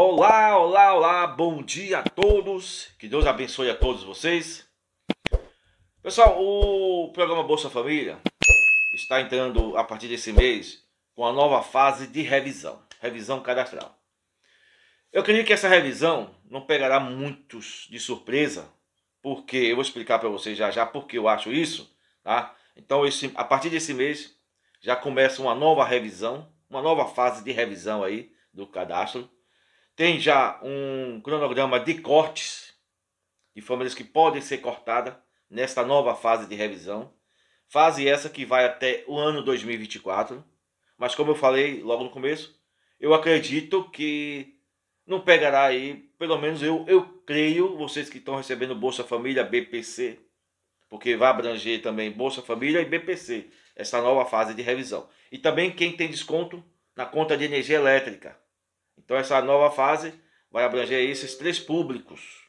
Olá, olá, olá, bom dia a todos, que Deus abençoe a todos vocês. Pessoal, o programa Bolsa Família está entrando a partir desse mês com a nova fase de revisão, revisão cadastral. Eu creio que essa revisão não pegará muitos de surpresa, porque eu vou explicar para vocês já já porque eu acho isso, tá? Então, esse, a partir desse mês já começa uma nova revisão, uma nova fase de revisão aí do cadastro tem já um cronograma de cortes de famílias que podem ser cortadas nesta nova fase de revisão. Fase essa que vai até o ano 2024. Mas como eu falei logo no começo, eu acredito que não pegará aí, pelo menos eu, eu creio, vocês que estão recebendo Bolsa Família, BPC, porque vai abranger também Bolsa Família e BPC, essa nova fase de revisão. E também quem tem desconto na conta de energia elétrica. Então essa nova fase vai abranger esses três públicos,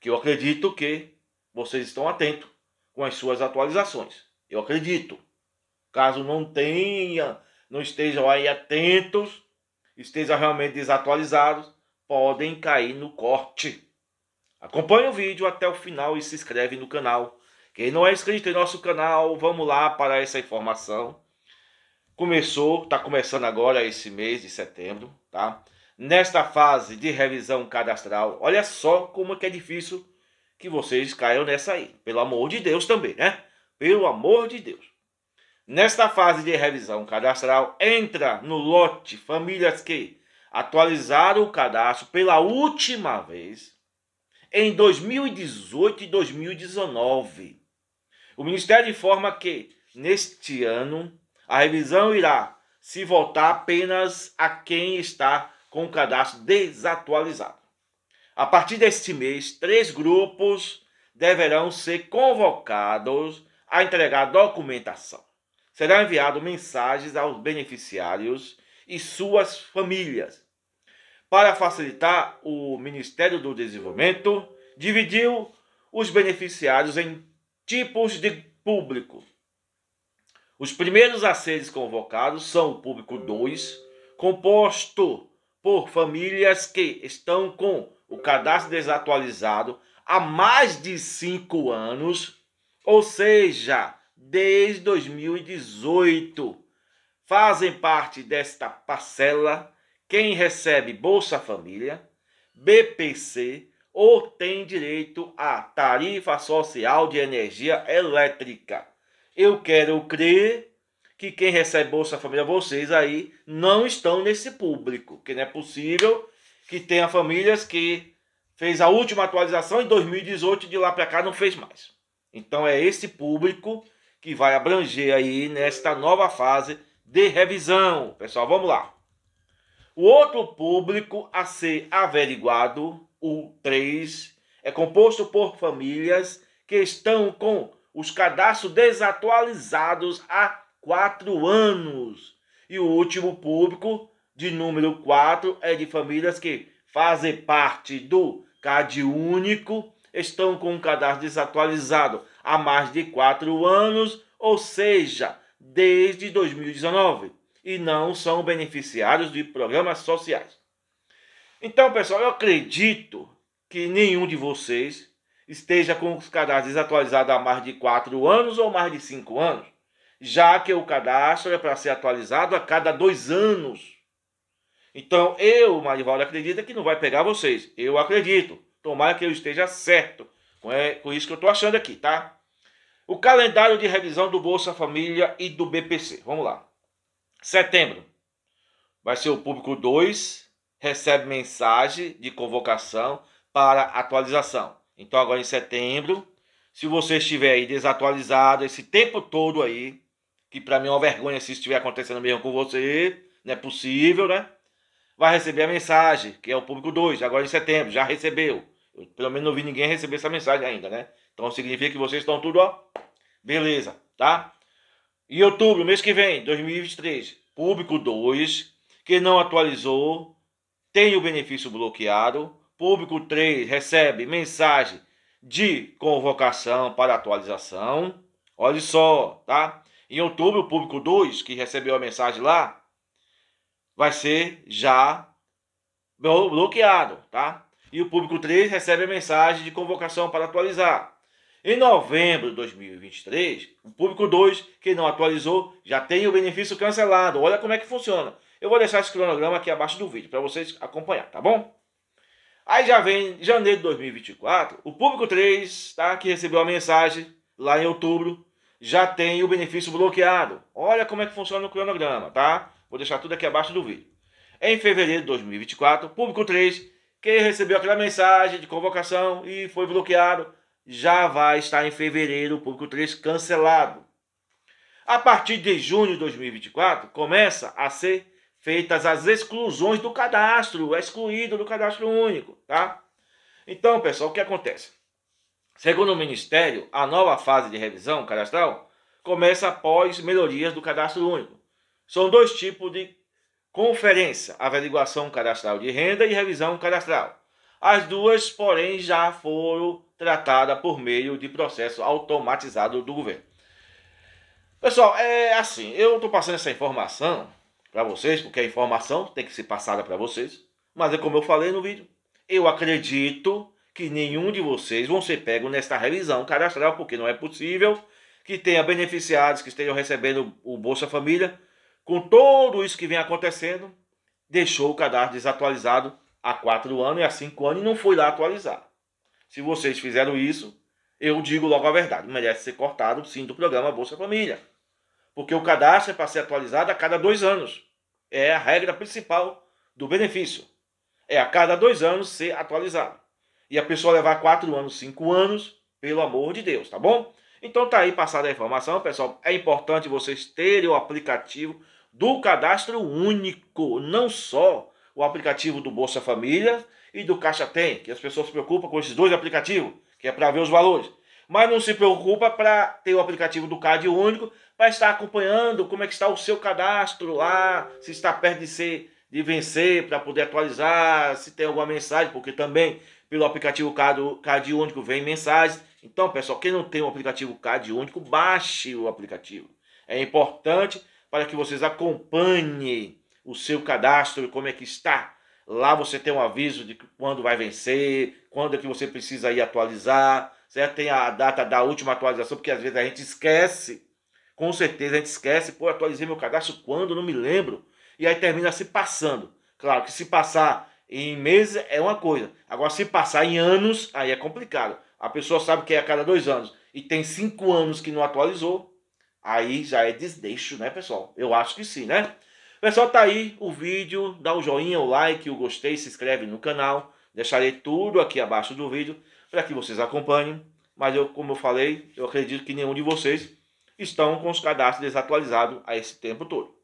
que eu acredito que vocês estão atentos com as suas atualizações. Eu acredito. Caso não tenha, não estejam aí atentos, estejam realmente desatualizados, podem cair no corte. Acompanhe o vídeo até o final e se inscreve no canal. Quem não é inscrito em nosso canal, vamos lá para essa informação começou, está começando agora esse mês de setembro, tá? Nesta fase de revisão cadastral, olha só como é que é difícil que vocês caiam nessa aí. Pelo amor de Deus também, né? Pelo amor de Deus. Nesta fase de revisão cadastral, entra no lote famílias que atualizaram o cadastro pela última vez em 2018 e 2019. O Ministério informa que, neste ano, a revisão irá se voltar apenas a quem está com o cadastro desatualizado. A partir deste mês, três grupos deverão ser convocados a entregar documentação. Serão enviadas mensagens aos beneficiários e suas famílias. Para facilitar, o Ministério do Desenvolvimento dividiu os beneficiários em tipos de público. Os primeiros a seres convocados são o público 2, composto por famílias que estão com o cadastro desatualizado há mais de 5 anos, ou seja, desde 2018. Fazem parte desta parcela quem recebe Bolsa Família, BPC ou tem direito à tarifa social de energia elétrica. Eu quero crer que quem recebe Bolsa Família, vocês aí, não estão nesse público, que não é possível que tenha famílias que fez a última atualização em 2018 e de lá para cá não fez mais. Então é esse público que vai abranger aí nesta nova fase de revisão. Pessoal, vamos lá. O outro público a ser averiguado, o 3, é composto por famílias que estão com os cadastros desatualizados há quatro anos. E o último público, de número 4, é de famílias que fazem parte do CAD único, estão com o cadastro desatualizado há mais de quatro anos, ou seja, desde 2019, e não são beneficiários de programas sociais. Então, pessoal, eu acredito que nenhum de vocês esteja com os cadastros atualizados há mais de 4 anos ou mais de 5 anos, já que o cadastro é para ser atualizado a cada 2 anos. Então, eu, Marivaldo, acredito que não vai pegar vocês. Eu acredito. Tomara que eu esteja certo com, é, isso que eu estou achando aqui, tá? O calendário de revisão do Bolsa Família e do BPC. Vamos lá. Setembro. Vai ser o público 2, recebe mensagem de convocação para atualização. Então agora em setembro, se você estiver aí desatualizado esse tempo todo aí, que para mim é uma vergonha se estiver acontecendo mesmo com você, não é possível, né? Vai receber a mensagem, que é o público 2, agora em setembro, já recebeu. Eu, pelo menos não vi ninguém receber essa mensagem ainda, né? Então significa que vocês estão tudo, ó, beleza, tá? E outubro, mês que vem, 2023, público 2, que não atualizou, tem o benefício bloqueado, Público 3 recebe mensagem de convocação para atualização. Olha só, tá? Em outubro, o público 2, que recebeu a mensagem lá, vai ser já bloqueado, tá? E o público 3 recebe a mensagem de convocação para atualizar. Em novembro de 2023, o público 2, que não atualizou, já tem o benefício cancelado. Olha como é que funciona. Eu vou deixar esse cronograma aqui abaixo do vídeo para vocês acompanhar, tá bom? Aí já vem janeiro de 2024, o público 3, tá? Que recebeu a mensagem lá em outubro, já tem o benefício bloqueado. Olha como é que funciona o cronograma, tá? Vou deixar tudo aqui abaixo do vídeo. Em fevereiro de 2024, público 3, que recebeu aquela mensagem de convocação e foi bloqueado, já vai estar em fevereiro o público 3 cancelado. A partir de junho de 2024, começa a ser feitas as exclusões do cadastro, é excluído do cadastro único, tá? Então, pessoal, o que acontece? Segundo o Ministério, a nova fase de revisão cadastral começa após melhorias do cadastro único. São dois tipos de conferência: averiguação cadastral de renda e revisão cadastral. As duas, porém, já foram tratadas por meio de processo automatizado do governo. Pessoal, é assim, eu estou passando essa informação para vocês, porque a informação tem que ser passada para vocês. Mas é como eu falei no vídeo, eu acredito que nenhum de vocês vão ser pego nesta revisão cadastral, porque não é possível que tenha beneficiados que estejam recebendo o Bolsa Família, com tudo isso que vem acontecendo, deixou o cadastro desatualizado há quatro anos e há cinco anos e não foi lá atualizar. Se vocês fizeram isso, eu digo logo a verdade, merece ser cortado sim do programa Bolsa Família porque o cadastro é para ser atualizado a cada dois anos. É a regra principal do benefício. É a cada dois anos ser atualizado. E a pessoa levar quatro anos, cinco anos, pelo amor de Deus, tá bom? Então tá aí passada a informação, pessoal. É importante vocês terem o aplicativo do cadastro único, não só o aplicativo do Bolsa Família e do Caixa Tem, que as pessoas se preocupam com esses dois aplicativos, que é para ver os valores. Mas não se preocupa para ter o aplicativo do CAD único para estar acompanhando como é que está o seu cadastro lá, se está perto de ser de vencer para poder atualizar, se tem alguma mensagem, porque também pelo aplicativo CAD, único vem mensagem. Então, pessoal, quem não tem o aplicativo CAD único, baixe o aplicativo. É importante para que vocês acompanhem o seu cadastro, como é que está. Lá você tem um aviso de quando vai vencer, quando é que você precisa ir atualizar certo? Tem a data da última atualização, porque às vezes a gente esquece, com certeza a gente esquece, pô, atualizei meu cadastro quando, não me lembro. E aí termina se passando. Claro que se passar em meses é uma coisa, agora se passar em anos, aí é complicado. A pessoa sabe que é a cada dois anos e tem cinco anos que não atualizou, aí já é desdeixo, né, pessoal? Eu acho que sim, né? Pessoal, tá aí o vídeo, dá o um joinha, o like, o gostei, se inscreve no canal. Deixarei tudo aqui abaixo do vídeo para que vocês acompanhem. Mas eu, como eu falei, eu acredito que nenhum de vocês estão com os cadastros desatualizados a esse tempo todo.